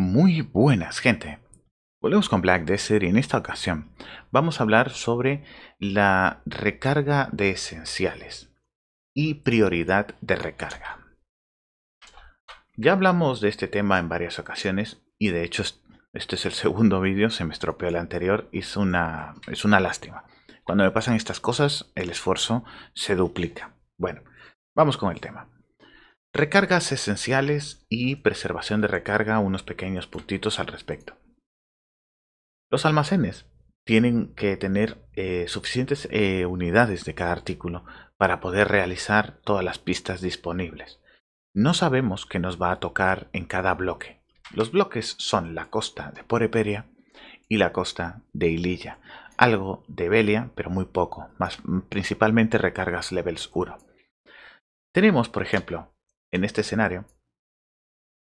Muy buenas, gente. Volvemos con Black Desert y en esta ocasión vamos a hablar sobre la recarga de esenciales y prioridad de recarga. Ya hablamos de este tema en varias ocasiones y de hecho este es el segundo vídeo, se me estropeó el anterior, es una, es una lástima. Cuando me pasan estas cosas el esfuerzo se duplica. Bueno, vamos con el tema. Recargas esenciales y preservación de recarga, unos pequeños puntitos al respecto. Los almacenes tienen que tener eh, suficientes eh, unidades de cada artículo para poder realizar todas las pistas disponibles. No sabemos qué nos va a tocar en cada bloque. Los bloques son la costa de Poreperia y la costa de Ililla, algo de Belia, pero muy poco, más principalmente recargas levels 1. Tenemos, por ejemplo, en este escenario,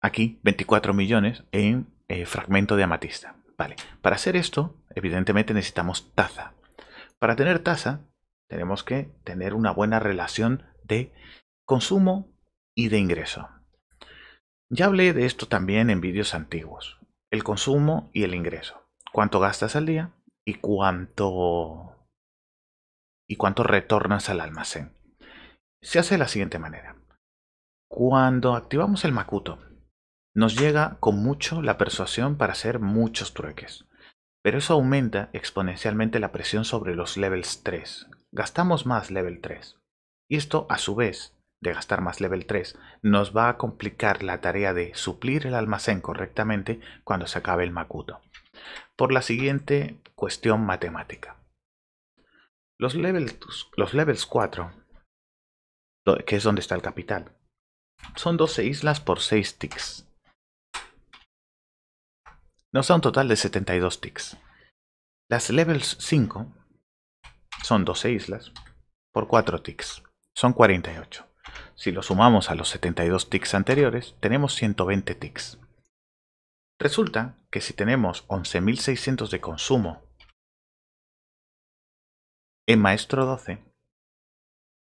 aquí 24 millones en eh, fragmento de amatista. Vale, para hacer esto, evidentemente necesitamos taza. Para tener taza, tenemos que tener una buena relación de consumo y de ingreso. Ya hablé de esto también en vídeos antiguos. El consumo y el ingreso. ¿Cuánto gastas al día y cuánto y cuánto retornas al almacén? Se hace de la siguiente manera. Cuando activamos el Makuto, nos llega con mucho la persuasión para hacer muchos trueques, pero eso aumenta exponencialmente la presión sobre los levels 3. Gastamos más level 3. Y esto, a su vez, de gastar más level 3, nos va a complicar la tarea de suplir el almacén correctamente cuando se acabe el Makuto. Por la siguiente cuestión matemática. Los levels, los 4, que es donde está el capital, son 12 islas por 6 ticks. Nos da un total de 72 ticks. Las levels 5 son 12 islas por 4 ticks. Son 48. Si lo sumamos a los 72 ticks anteriores, tenemos 120 ticks. Resulta que si tenemos 11.600 de consumo en maestro 12,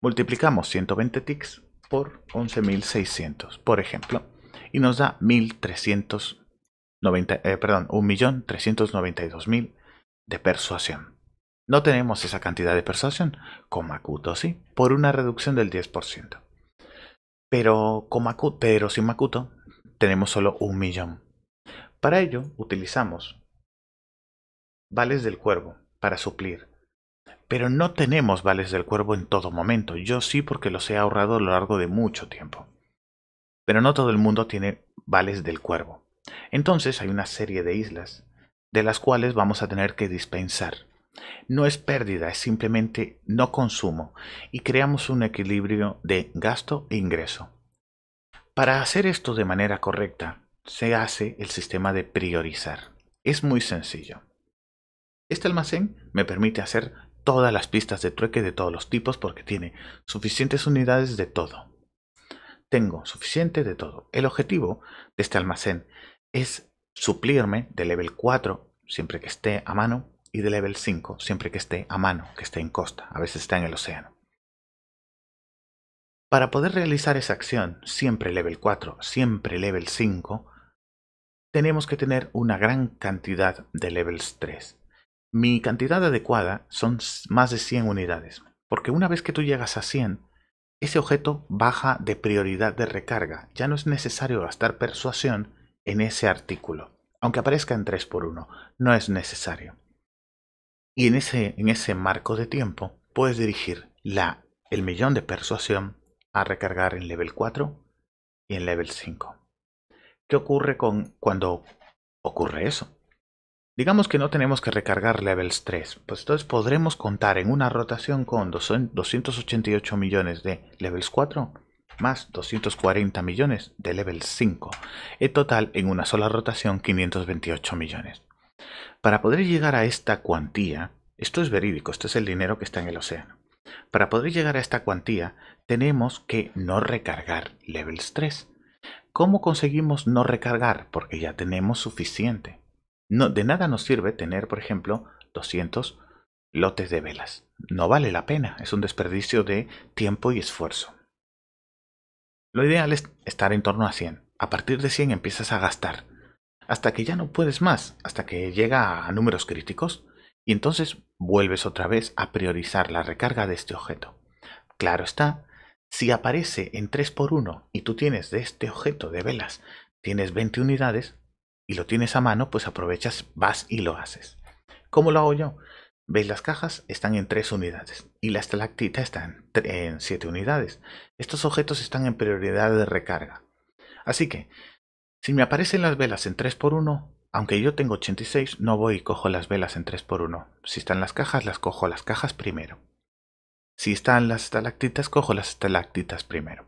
multiplicamos 120 ticks por 11.600, por ejemplo, y nos da eh, perdón, 1.392.000 de persuasión. No tenemos esa cantidad de persuasión, Makuto sí, por una reducción del 10%. Pero, con sin Makuto tenemos solo un millón. Para ello utilizamos vales del cuervo para suplir pero no tenemos vales del cuervo en todo momento. Yo sí porque los he ahorrado a lo largo de mucho tiempo. Pero no todo el mundo tiene vales del cuervo. Entonces hay una serie de islas de las cuales vamos a tener que dispensar. No es pérdida, es simplemente no consumo y creamos un equilibrio de gasto e ingreso. Para hacer esto de manera correcta, se hace el sistema de priorizar. Es muy sencillo. Este almacén me permite hacer todas las pistas de trueque de todos los tipos porque tiene suficientes unidades de todo. Tengo suficiente de todo. El objetivo de este almacén es suplirme de level 4 siempre que esté a mano y de level 5 siempre que esté a mano, que esté en costa, a veces está en el océano. Para poder realizar esa acción, siempre level 4, siempre level 5, tenemos que tener una gran cantidad de levels 3. Mi cantidad adecuada son más de 100 unidades, porque una vez que tú llegas a 100, ese objeto baja de prioridad de recarga. Ya no es necesario gastar persuasión en ese artículo, aunque aparezca en 3x1, no es necesario. Y en ese, en ese marco de tiempo puedes dirigir la, el millón de persuasión a recargar en level 4 y en level 5. ¿Qué ocurre con cuando ocurre eso? Digamos que no tenemos que recargar levels 3, pues entonces podremos contar en una rotación con 288 millones de levels 4 más 240 millones de levels 5. En total, en una sola rotación, 528 millones. Para poder llegar a esta cuantía, esto es verídico, esto es el dinero que está en el océano. Para poder llegar a esta cuantía, tenemos que no recargar levels 3. ¿Cómo conseguimos no recargar? Porque ya tenemos suficiente de nada nos sirve tener, por ejemplo, 200 lotes de velas. No vale la pena, es un desperdicio de tiempo y esfuerzo. Lo ideal es estar en torno a 100. A partir de 100 empiezas a gastar, hasta que ya no puedes más, hasta que llega a números críticos, y entonces vuelves otra vez a priorizar la recarga de este objeto. Claro está, si aparece en 3x1 y tú tienes de este objeto de velas, tienes 20 unidades, y lo tienes a mano, pues aprovechas, vas y lo haces. ¿Cómo lo hago yo? ¿Veis las cajas? Están en 3 unidades y las estalactitas está en 7 unidades. Estos objetos están en prioridad de recarga. Así que, si me aparecen las velas en 3x1, aunque yo tengo 86, no voy y cojo las velas en 3x1. Si están las cajas, las cojo las cajas primero. Si están las estalactitas, cojo las estalactitas primero.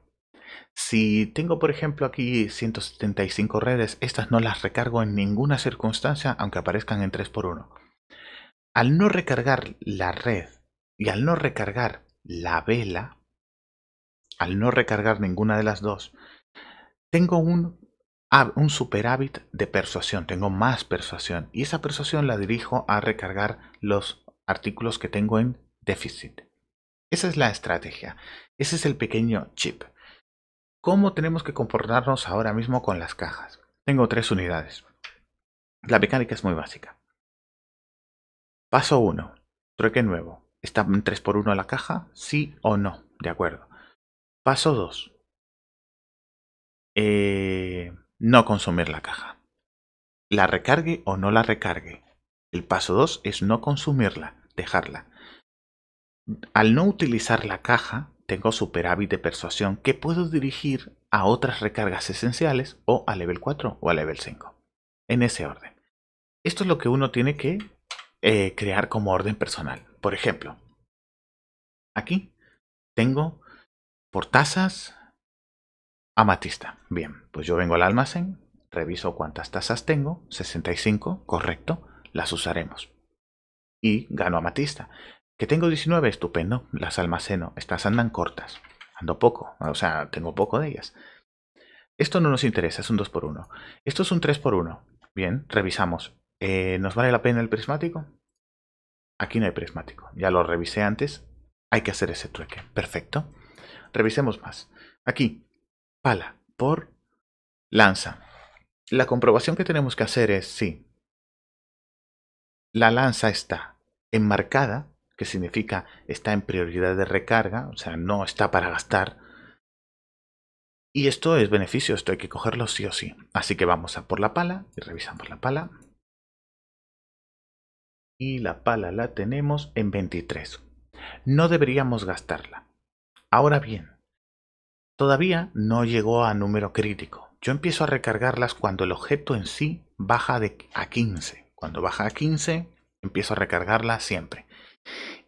Si tengo por ejemplo aquí 175 redes, estas no las recargo en ninguna circunstancia aunque aparezcan en 3x1. Al no recargar la red y al no recargar la vela, al no recargar ninguna de las dos, tengo un, un superávit de persuasión, tengo más persuasión y esa persuasión la dirijo a recargar los artículos que tengo en déficit. Esa es la estrategia, ese es el pequeño chip. ¿Cómo tenemos que comportarnos ahora mismo con las cajas? Tengo tres unidades. La mecánica es muy básica. Paso 1. Trueque nuevo. ¿Está en 3x1 la caja? Sí o no. De acuerdo. Paso 2. Eh, no consumir la caja. La recargue o no la recargue. El paso 2 es no consumirla, dejarla. Al no utilizar la caja, tengo superávit de persuasión que puedo dirigir a otras recargas esenciales o a level 4 o a level 5. En ese orden. Esto es lo que uno tiene que eh, crear como orden personal. Por ejemplo, aquí tengo por tasas amatista. Bien, pues yo vengo al almacén, reviso cuántas tasas tengo, 65, correcto, las usaremos. Y gano amatista. Que tengo 19, estupendo, las almaceno. Estas andan cortas. Ando poco, o sea, tengo poco de ellas. Esto no nos interesa, es un 2x1. Esto es un 3x1. Bien, revisamos. Eh, ¿Nos vale la pena el prismático? Aquí no hay prismático. Ya lo revisé antes. Hay que hacer ese trueque. Perfecto. Revisemos más. Aquí, pala por lanza. La comprobación que tenemos que hacer es si la lanza está enmarcada que significa está en prioridad de recarga, o sea, no está para gastar. Y esto es beneficio, esto hay que cogerlo sí o sí. Así que vamos a por la pala y revisamos la pala. Y la pala la tenemos en 23. No deberíamos gastarla. Ahora bien, todavía no llegó a número crítico. Yo empiezo a recargarlas cuando el objeto en sí baja de, a 15. Cuando baja a 15, empiezo a recargarla siempre.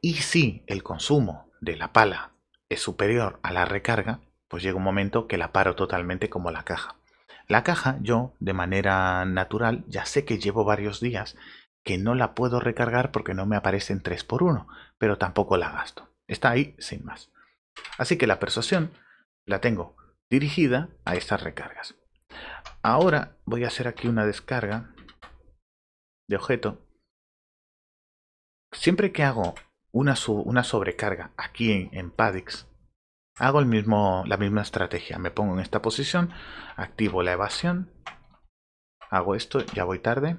Y si el consumo de la pala es superior a la recarga, pues llega un momento que la paro totalmente como la caja. La caja yo, de manera natural, ya sé que llevo varios días que no la puedo recargar porque no me aparecen 3x1, pero tampoco la gasto. Está ahí sin más. Así que la persuasión la tengo dirigida a estas recargas. Ahora voy a hacer aquí una descarga de objeto siempre que hago una, sobrecarga aquí en, en hago el mismo, la misma estrategia. Me pongo en esta posición, activo la evasión, hago esto, ya voy tarde.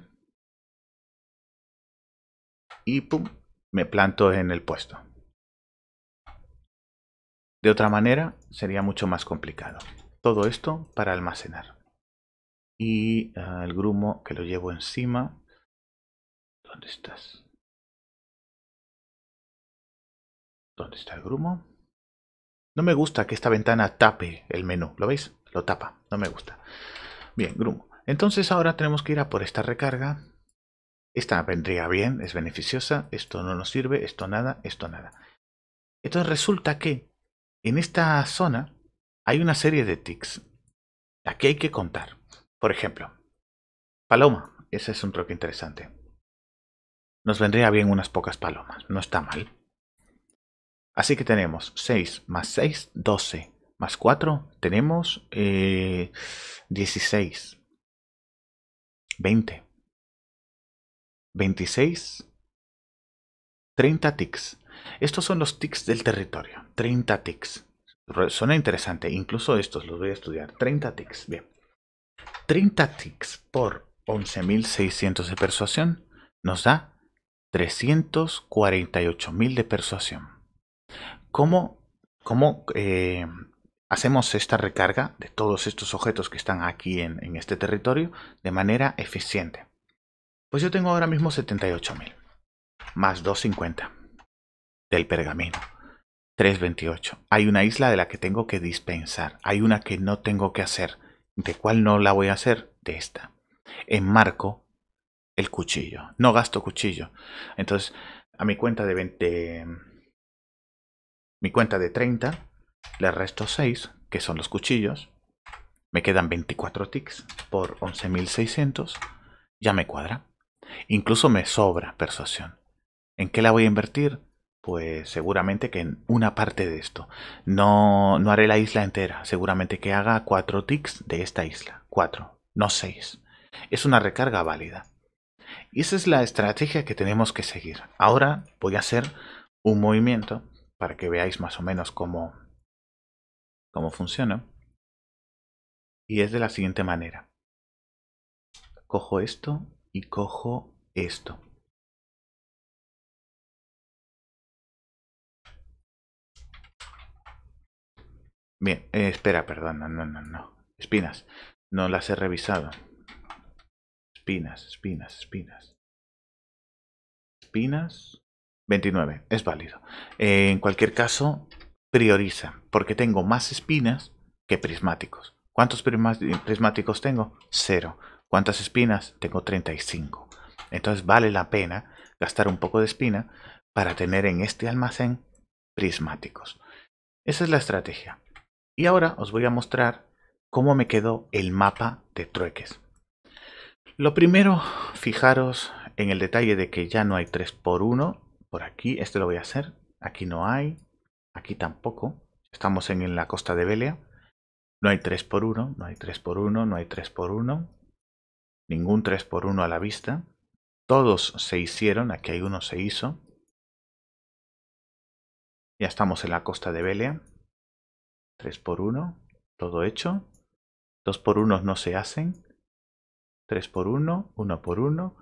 Y pum, me planto en el puesto. De otra manera, sería mucho más complicado. Todo esto para almacenar. Y ah, el grumo que lo llevo encima. ¿Dónde estás? ¿Dónde está el grumo? No me gusta que esta ventana tape el menú. ¿Lo veis? Lo tapa. No me gusta. Bien, grumo. Entonces ahora tenemos que ir a por esta recarga. Esta vendría bien, es beneficiosa. Esto no nos sirve, esto nada, esto nada. Entonces resulta que en esta zona hay una serie de tics. Aquí hay que contar. Por ejemplo, paloma. Ese es un truco interesante. Nos vendría bien unas pocas palomas. No está mal. Así que tenemos 6 más 6, 12. Más 4 tenemos 16. 20. 26. 30 ticks. Estos son los ticks del territorio. 30 ticks. Suena interesante. Incluso estos los voy a estudiar. 30 ticks. Bien. 30 ticks por 11.600 de persuasión nos da 348.000 de persuasión. ¿Cómo, cómo eh, hacemos esta recarga de todos estos objetos que están aquí en, en este territorio de manera eficiente? Pues yo tengo ahora mismo 78.000 más 250 del pergamino. 328. Hay una isla de la que tengo que dispensar. Hay una que no tengo que hacer. ¿De cuál no la voy a hacer? De esta. Enmarco el cuchillo. No gasto cuchillo. Entonces, a mi cuenta de 20 mi cuenta de 30, le resto 6, que son los cuchillos, me quedan 24 ticks por 11.600, ya me cuadra. Incluso me sobra persuasión. ¿En qué la voy a invertir? Pues seguramente que en una parte de esto. No, no haré la isla entera, seguramente que haga 4 ticks de esta isla. 4, no 6. Es una recarga válida. esa es la estrategia que tenemos que seguir. Ahora voy a hacer un movimiento para que veáis más o menos cómo, cómo funciona. Y es de la siguiente manera. Cojo esto y cojo esto. Bien, eh, espera, perdón, no, no, no, no. Espinas. No las he revisado. Espinas, espinas, espinas. Espinas. 29, es válido. Eh, en cualquier caso, prioriza, porque tengo más espinas que prismáticos. ¿Cuántos prismáticos tengo? Cero. ¿Cuántas espinas? Tengo 35. Entonces vale la pena gastar un poco de espina para tener en este almacén prismáticos. Esa es la estrategia. Y ahora os voy a mostrar cómo me quedó el mapa de trueques. Lo primero, fijaros en el detalle de que ya no hay 3x1, por aquí, este lo voy a hacer, aquí no hay, aquí tampoco, estamos en, la costa de Belia, no hay 3 x 1 no hay 3 x 1 no hay 3 x 1 ningún 3 x 1 a la vista, todos se hicieron, aquí hay uno se hizo, ya estamos en la costa de Belia, 3 x 1 todo hecho, 2 x 1 no se hacen, 3 x 1 1 x 1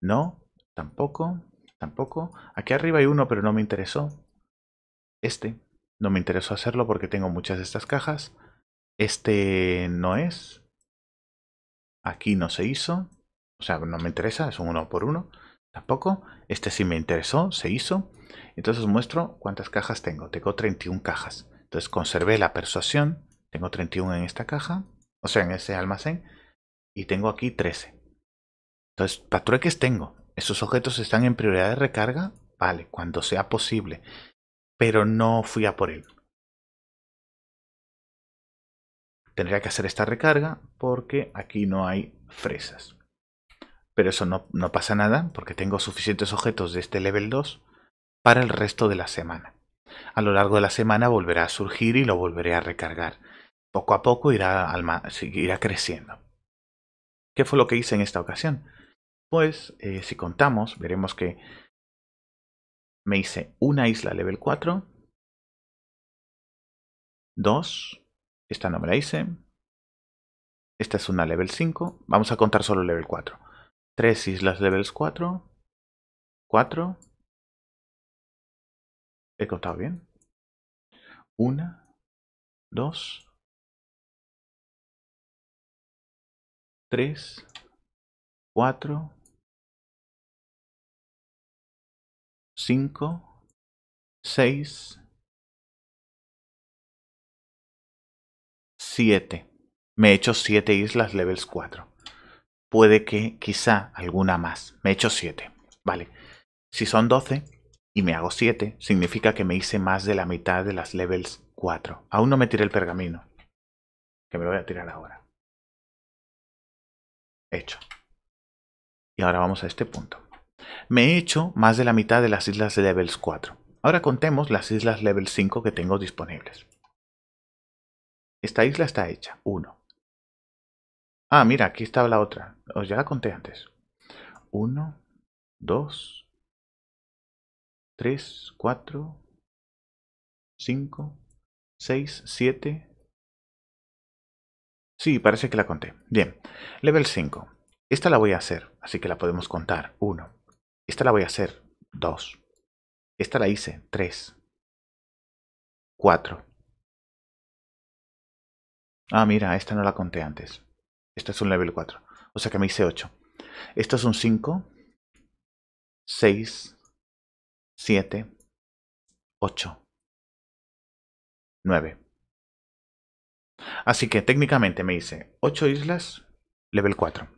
no, tampoco, Tampoco. Aquí arriba hay uno, pero no me interesó. Este. No me interesó hacerlo porque tengo muchas de estas cajas. Este no es. Aquí no se hizo. O sea, no me interesa, es un uno por uno. Tampoco. Este sí me interesó, se hizo. Entonces os muestro cuántas cajas tengo. Tengo 31 cajas. Entonces conservé la persuasión. Tengo 31 en esta caja. O sea, en ese almacén. Y tengo aquí 13. Entonces, patrueques tengo. Esos objetos están en prioridad de recarga, vale, cuando sea posible. Pero no fui a por él. Tendría que hacer esta recarga porque aquí no hay fresas. Pero eso no, pasa nada porque tengo suficientes objetos de este level 2 para el resto de la semana. A lo largo de la semana volverá a surgir y lo volveré a recargar. Poco a poco irá, irá creciendo. ¿Qué fue lo que hice en esta ocasión? Pues, eh, si contamos, veremos que me hice una isla level 4, dos, esta no me la hice, esta es una level 5, vamos a contar solo level 4. Tres islas levels 4, 4, he contado bien, una, dos, tres, cuatro, 5, 6, 7. Me he hecho 7 islas levels 4. Puede que quizá alguna más. Me he hecho 7. Vale. Si son 12 y me hago 7, significa que me hice más de la mitad de las levels 4. Aún no me tiré el pergamino. Que me lo voy a tirar ahora. Hecho. Y ahora vamos a este punto. Me he hecho más de la mitad de las islas de levels 4. Ahora contemos las islas level 5 que tengo disponibles. Esta isla está hecha, 1. Ah, mira, aquí estaba la otra. Os oh, ya la conté antes. 1, 2, 3, 4, 5, 6, 7. Sí, parece que la conté. Bien, level 5. Esta la voy a hacer, así que la podemos contar. 1, esta la voy a hacer. 2. Esta la hice. 3. 4. Ah, mira, esta no la conté antes. Esta es un level 4. O sea que me hice 8. Esto es un 5. 6. 7. 8. 9. Así que técnicamente me hice 8 islas, level 4.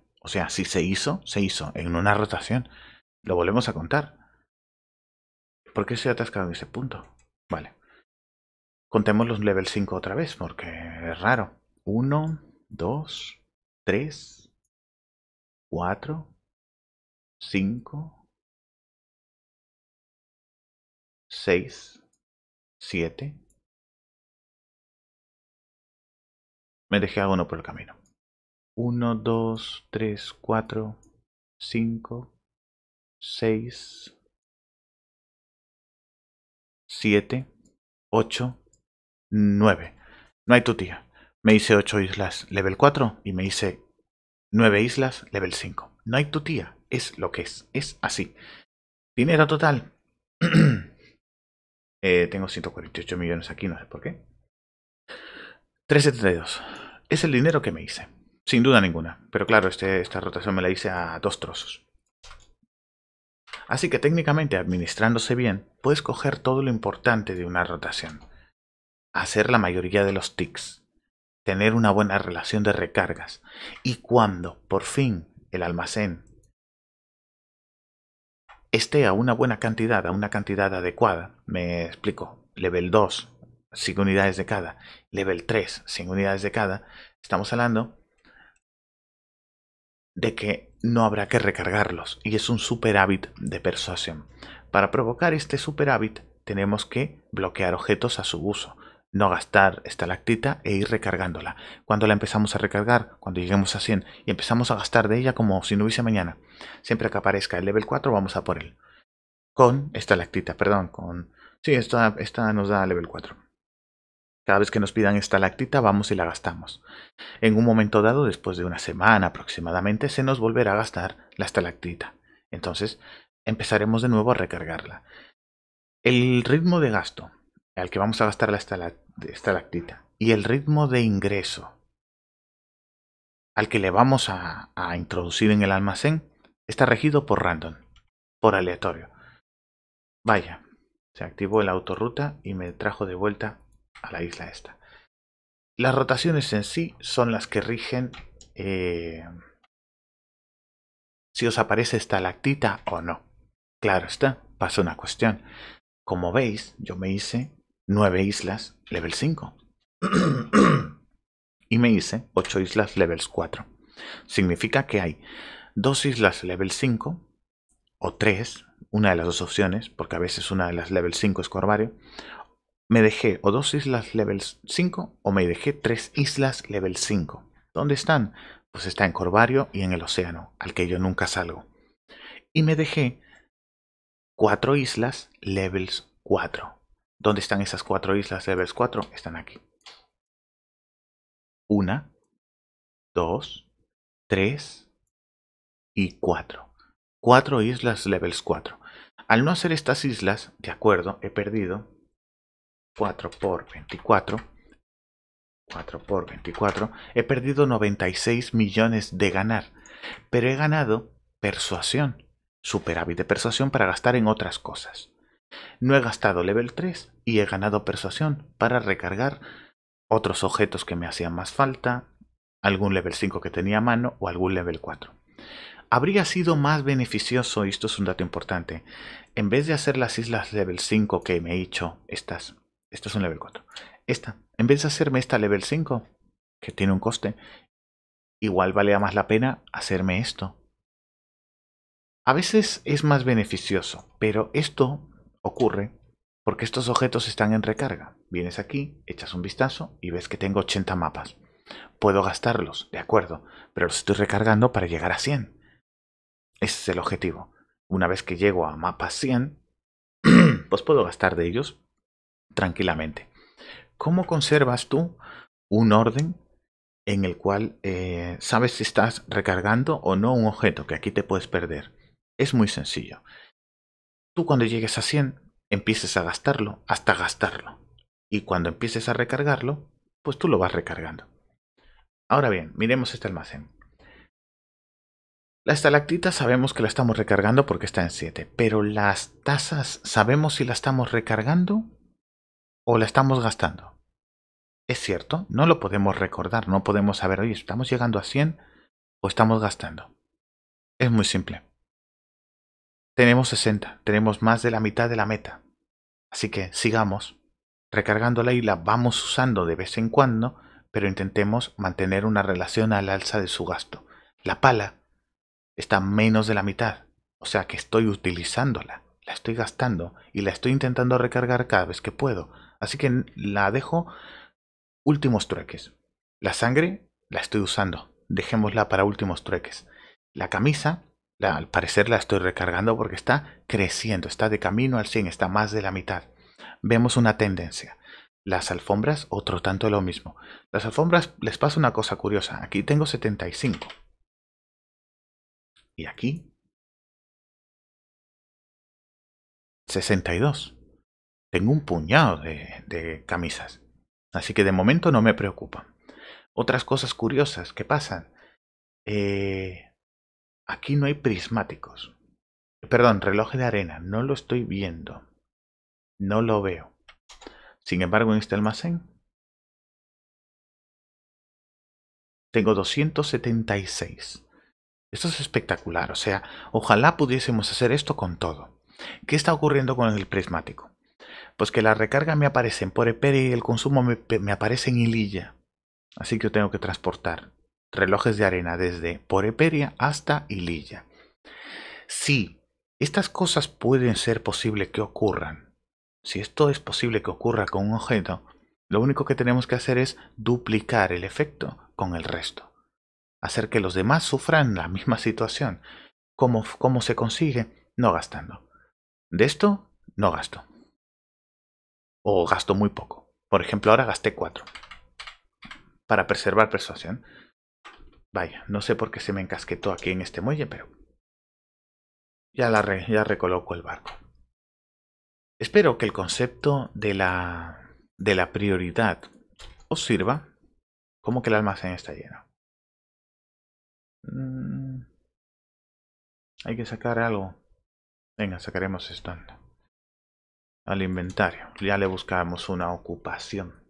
O sea, si se hizo, se hizo en una rotación. Lo volvemos a contar. ¿Por qué se ha atascado en ese punto? Vale. Contemos los level 5 otra vez, porque es raro. 1, 2, 3, 4, 5, 6, 7. Me dejé a uno por el camino. 1, 2, 3, 4, 5, 6, 7, 8, 9. No hay tía. Me hice 8 islas level 4 y me hice 9 islas level 5. No hay tía, Es lo que es. Es así. Dinero total. Eh, tengo 148 millones aquí, no sé por qué. 372. Es el dinero que me hice. Sin duda ninguna. Pero claro, este, esta rotación me la hice a dos trozos. Así que técnicamente, administrándose bien, puedes coger todo lo importante de una rotación. Hacer la mayoría de los ticks. Tener una buena relación de recargas. Y cuando, por fin, el almacén esté a una buena cantidad, a una cantidad adecuada, me explico, level 2, sin unidades de cada, level 3, sin unidades de cada, estamos hablando de que no habrá que recargarlos y es un hábit de persuasión. Para provocar este hábit tenemos que bloquear objetos a su uso, no gastar esta lactita e ir recargándola. Cuando la empezamos a recargar, cuando lleguemos a 100 y empezamos a gastar de ella como si no hubiese mañana, siempre que aparezca el level 4 vamos a por él. Con esta lactita, perdón, con... Sí, esta, esta nos da level 4. Cada vez que nos pidan esta lactita vamos y la gastamos. En un momento dado, después de una semana aproximadamente, se nos volverá a gastar la estalactita. Entonces empezaremos de nuevo a recargarla. El ritmo de gasto al que vamos a gastar la estalactita y el ritmo de ingreso al que le vamos a, a introducir en el almacén está regido por random, por aleatorio. Vaya, se activó la autorruta y me trajo de vuelta a la isla esta. Las rotaciones en sí son las que rigen eh, si os aparece esta lactita o no. Claro está, pasa una cuestión. Como veis, yo me hice 9 islas level 5. y me hice 8 islas levels 4. Significa que hay dos islas level 5 o tres... una de las dos opciones, porque a veces una de las level 5 es corvario, me dejé o dos islas Levels 5 o me dejé tres islas level 5. ¿Dónde están? Pues está en Corvario y en el océano, al que yo nunca salgo. Y me dejé cuatro islas levels 4. ¿Dónde están esas cuatro islas levels 4? Están aquí. Una, dos, tres y cuatro. Cuatro islas levels 4. Al no hacer estas islas, de acuerdo, he perdido 4 por 24, 4 por 24, he perdido 96 millones de ganar, pero he ganado persuasión, superávit de persuasión para gastar en otras cosas. No he gastado level 3 y he ganado persuasión para recargar otros objetos que me hacían más falta, algún level 5 que tenía a mano o algún level 4. Habría sido más beneficioso, y esto es un dato importante, en vez de hacer las islas level 5 que me he hecho, estas esto es un level 4. Esta, en vez de hacerme esta level 5, que tiene un coste, igual vale más la pena hacerme esto. A veces es más beneficioso, pero esto ocurre porque estos objetos están en recarga. Vienes aquí, echas un vistazo y ves que tengo 80 mapas. Puedo gastarlos, de acuerdo, pero los estoy recargando para llegar a 100. Ese es el objetivo. Una vez que llego a mapas 100, pues puedo gastar de ellos tranquilamente. ¿Cómo conservas tú un orden en el cual eh, sabes si estás recargando o no un objeto, que aquí te puedes perder? Es muy sencillo. Tú cuando llegues a 100, empieces a gastarlo hasta gastarlo. Y cuando empieces a recargarlo, pues tú lo vas recargando. Ahora bien, miremos este almacén. La estalactita sabemos que la estamos recargando porque está en 7, pero las tazas, ¿sabemos si la estamos recargando o la estamos gastando. Es cierto, no lo podemos recordar, no podemos saber, oye, estamos llegando a 100 o estamos gastando. Es muy simple. Tenemos 60, tenemos más de la mitad de la meta. Así que sigamos recargándola y la vamos usando de vez en cuando, pero intentemos mantener una relación al alza de su gasto. La pala está menos de la mitad, o sea que estoy utilizándola, la estoy gastando y la estoy intentando recargar cada vez que puedo, Así que la dejo últimos trueques. La sangre la estoy usando. Dejémosla para últimos trueques. La camisa, al parecer la estoy recargando porque está creciendo, está de camino al 100, está más de la mitad. Vemos una tendencia. Las alfombras, otro tanto lo mismo. Las alfombras les pasa una cosa curiosa. Aquí tengo 75. Y aquí 62 tengo un puñado de, camisas. Así que de momento no me preocupa. Otras cosas curiosas que pasan. Eh, aquí no hay prismáticos. Perdón, reloj de arena. No lo estoy viendo. No lo veo. Sin embargo, en este almacén tengo 276. Esto es espectacular. O sea, ojalá pudiésemos hacer esto con todo. ¿Qué está ocurriendo con el prismático? Pues que la recarga me aparecen por eperia y el consumo me, aparece en Ililla. Así que yo tengo que transportar relojes de arena desde Poreperia hasta Ililla. Si estas cosas pueden ser posible que ocurran, si esto es posible que ocurra con un objeto, lo único que tenemos que hacer es duplicar el efecto con el resto. Hacer que los demás sufran la misma situación. ¿Cómo, cómo se consigue? No gastando. De esto, no gasto o gasto muy poco. Por ejemplo, ahora gasté 4 para preservar persuasión. Vaya, no sé por qué se me encasquetó aquí en este muelle, pero ya, la ya recoloco el barco. Espero que el concepto de la, de la prioridad os sirva. como que el almacén está lleno? Mm. hay que sacar algo. Venga, sacaremos esto al inventario. Ya le buscamos una ocupación.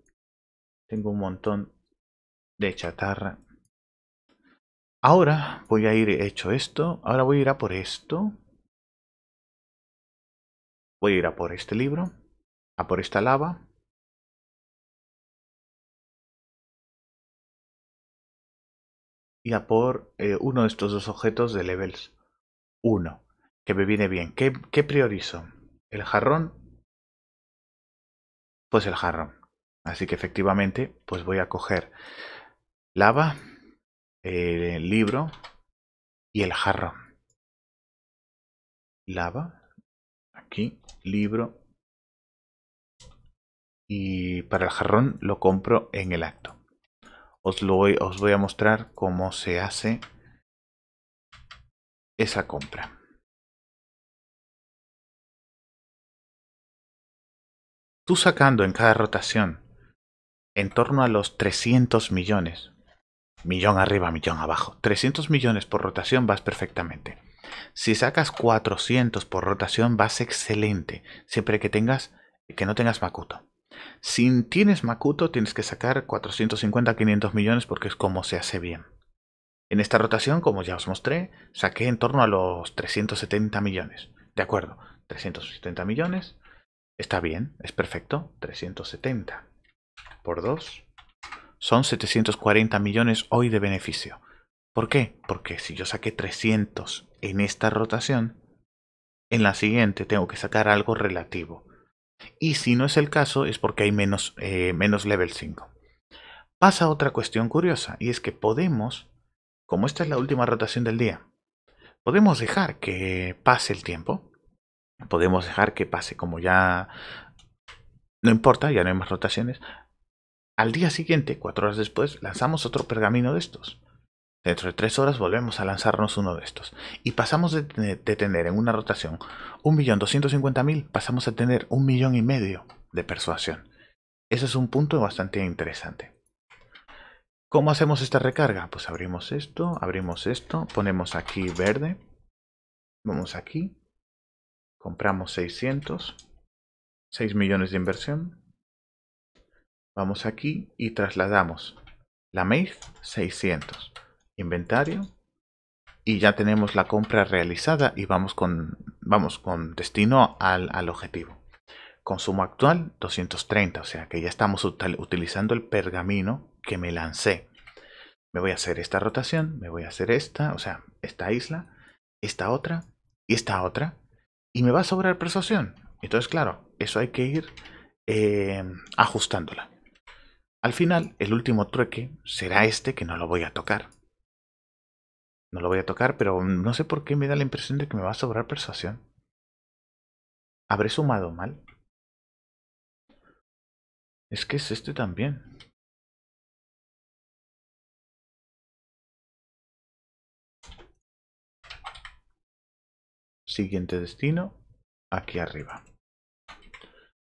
Tengo un montón de chatarra. Ahora voy a ir hecho esto. Ahora voy a ir a por esto. Voy a ir a por este libro. A por esta lava. Y a por eh, uno de estos dos objetos de levels 1. Que me viene bien. qué priorizo? ¿El jarrón pues el jarrón. Así que efectivamente, pues voy a coger lava, el eh, libro y el jarrón. Lava, aquí, libro. Y para el jarrón lo compro en el acto. Os, lo os voy a mostrar cómo se hace esa compra. tú sacando en cada rotación en torno a los 300 millones, millón arriba, millón abajo, 300 millones por rotación vas perfectamente. Si sacas 400 por rotación vas excelente, siempre que tengas que no tengas Makuto. Si tienes Makuto tienes que sacar 450 500 millones porque es como se hace bien. En esta rotación, como ya os mostré, saqué en torno a los 370 millones. De acuerdo, 370 millones Está bien, es perfecto. 370 por 2 son 740 millones hoy de beneficio. ¿Por qué? Porque si yo saqué 300 en esta rotación, en la siguiente tengo que sacar algo relativo. Y si no es el caso, es porque hay menos, eh, menos level 5. Pasa otra cuestión curiosa, y es que podemos, como esta es la última rotación del día, podemos dejar que pase el tiempo podemos dejar que pase, como ya no importa, ya no hay más rotaciones. Al día siguiente, cuatro horas después, lanzamos otro pergamino de estos. Dentro de tres horas volvemos a lanzarnos uno de estos. Y pasamos de, tener en una rotación 1.250.000, pasamos a tener un millón y medio de persuasión. Ese es un punto bastante interesante. ¿Cómo hacemos esta recarga? Pues abrimos esto, abrimos esto, ponemos aquí verde, vamos aquí, Compramos 600. 6 millones de inversión. Vamos aquí y trasladamos la MAIF 600. Inventario. Y ya tenemos la compra realizada y vamos con, vamos con destino al, al objetivo. Consumo actual 230, o sea que ya estamos utilizando el pergamino que me lancé. Me voy a hacer esta rotación, me voy a hacer esta, o sea, esta isla, esta otra y esta otra y me va a sobrar persuasión. Entonces, claro, eso hay que ir eh, ajustándola. Al final, el último trueque será este que no lo voy a tocar. No lo voy a tocar, pero no sé por qué me da la impresión de que me va a sobrar persuasión. ¿Habré sumado mal? Es que es este también. Siguiente destino, aquí arriba.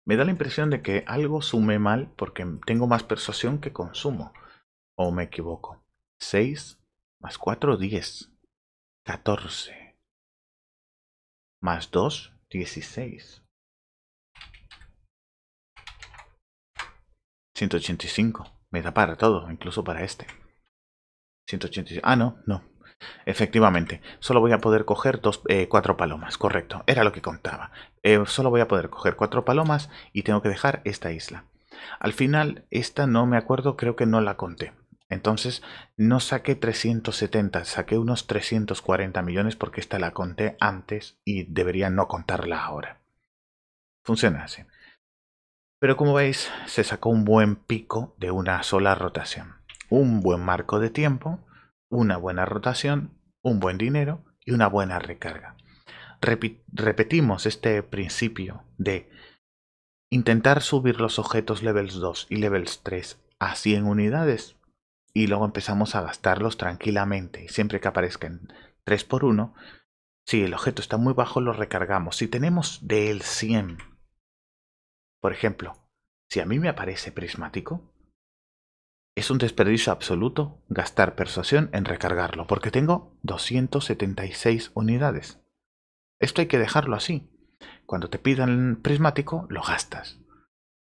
Me da la impresión de que algo sumé mal porque tengo más persuasión que consumo. ¿O me equivoco? 6 más 4, 10. 14. Más 2, 16. 185. Me da para todo, incluso para este. 185. Ah, no, no. Efectivamente, solo voy a poder coger dos, eh, cuatro palomas, correcto, era lo que contaba. Eh, solo voy a poder coger cuatro palomas y tengo que dejar esta isla. Al final, esta no me acuerdo, creo que no la conté. Entonces, no saqué 370, saqué unos 340 millones porque esta la conté antes y debería no contarla ahora. Funciona así. Pero como veis, se sacó un buen pico de una sola rotación. Un buen marco de tiempo una buena rotación, un buen dinero y una buena recarga. repetimos este principio de intentar subir los objetos levels 2 y levels 3 a 100 unidades y luego empezamos a gastarlos tranquilamente. siempre que aparezcan 3 por 1, si el objeto está muy bajo lo recargamos. Si tenemos de él 100, por ejemplo, si a mí me aparece prismático, es un desperdicio absoluto gastar persuasión en recargarlo, porque tengo 276 unidades. Esto hay que dejarlo así. Cuando te pidan prismático, lo gastas,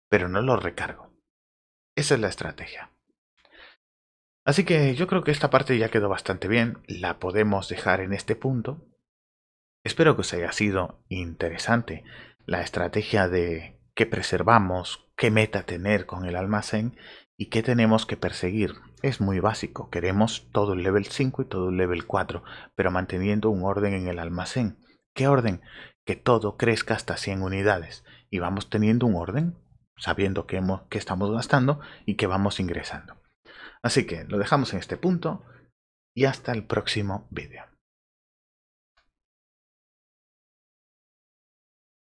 pero no lo recargo. Esa es la estrategia. Así que yo creo que esta parte ya quedó bastante bien, la podemos dejar en este punto. Espero que os haya sido interesante la estrategia de qué preservamos, qué meta tener con el almacén ¿Y qué tenemos que perseguir? Es muy básico, queremos todo el level 5 y todo el level 4, pero manteniendo un orden en el almacén. ¿Qué orden? Que todo crezca hasta 100 unidades. Y vamos teniendo un orden, sabiendo que, estamos gastando y que vamos ingresando. Así que lo dejamos en este punto y hasta el próximo vídeo.